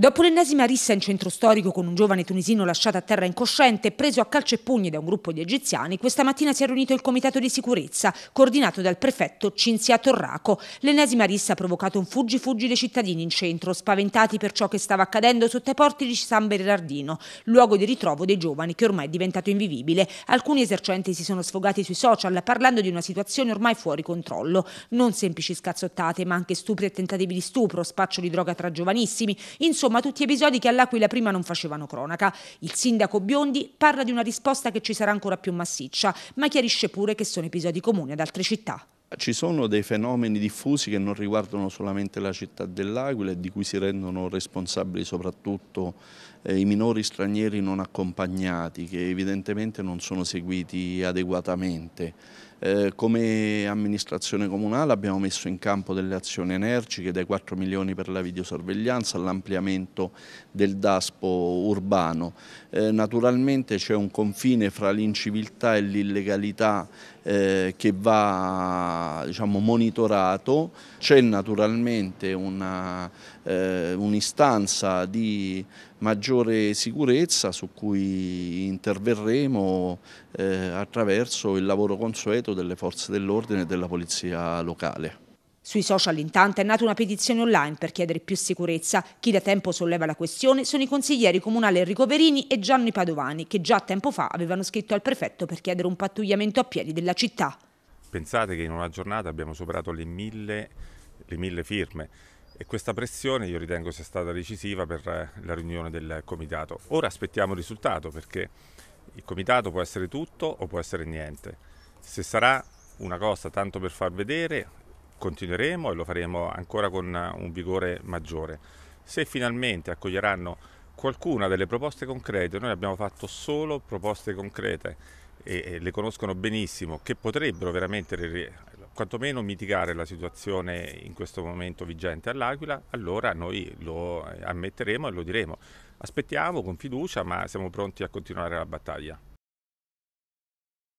Dopo l'ennesima rissa in centro storico con un giovane tunisino lasciato a terra incosciente e preso a calcio e pugni da un gruppo di egiziani, questa mattina si è riunito il Comitato di Sicurezza, coordinato dal prefetto Cinzia Torraco. L'ennesima rissa ha provocato un fuggi-fuggi dei cittadini in centro, spaventati per ciò che stava accadendo sotto i porti di San Bernardino, luogo di ritrovo dei giovani che ormai è diventato invivibile. Alcuni esercenti si sono sfogati sui social parlando di una situazione ormai fuori controllo. Non semplici scazzottate, ma anche stupri e tentativi di stupro, spaccio di droga tra giovanissimi, insomma insomma tutti episodi che all'Aquila prima non facevano cronaca. Il sindaco Biondi parla di una risposta che ci sarà ancora più massiccia, ma chiarisce pure che sono episodi comuni ad altre città. Ci sono dei fenomeni diffusi che non riguardano solamente la città dell'Aquila e di cui si rendono responsabili soprattutto eh, i minori stranieri non accompagnati che evidentemente non sono seguiti adeguatamente. Eh, come amministrazione comunale abbiamo messo in campo delle azioni energiche dai 4 milioni per la videosorveglianza all'ampliamento del DASPO urbano. Eh, naturalmente c'è un confine fra l'inciviltà e l'illegalità eh, che va diciamo, monitorato, c'è naturalmente eh, un'istanza un di maggiore sicurezza su cui interverremo eh, attraverso il lavoro consueto delle forze dell'ordine e della polizia locale. Sui social intanto è nata una petizione online per chiedere più sicurezza. Chi da tempo solleva la questione sono i consiglieri comunali Enrico Verini e Gianni Padovani, che già tempo fa avevano scritto al prefetto per chiedere un pattugliamento a piedi della città. Pensate che in una giornata abbiamo superato le mille, le mille firme e questa pressione io ritengo sia stata decisiva per eh, la riunione del comitato. Ora aspettiamo il risultato perché il comitato può essere tutto o può essere niente. Se sarà una cosa tanto per far vedere, continueremo e lo faremo ancora con eh, un vigore maggiore. Se finalmente accoglieranno qualcuna delle proposte concrete, noi abbiamo fatto solo proposte concrete e le conoscono benissimo, che potrebbero veramente quantomeno mitigare la situazione in questo momento vigente all'Aquila, allora noi lo eh, ammetteremo e lo diremo. Aspettiamo con fiducia, ma siamo pronti a continuare la battaglia.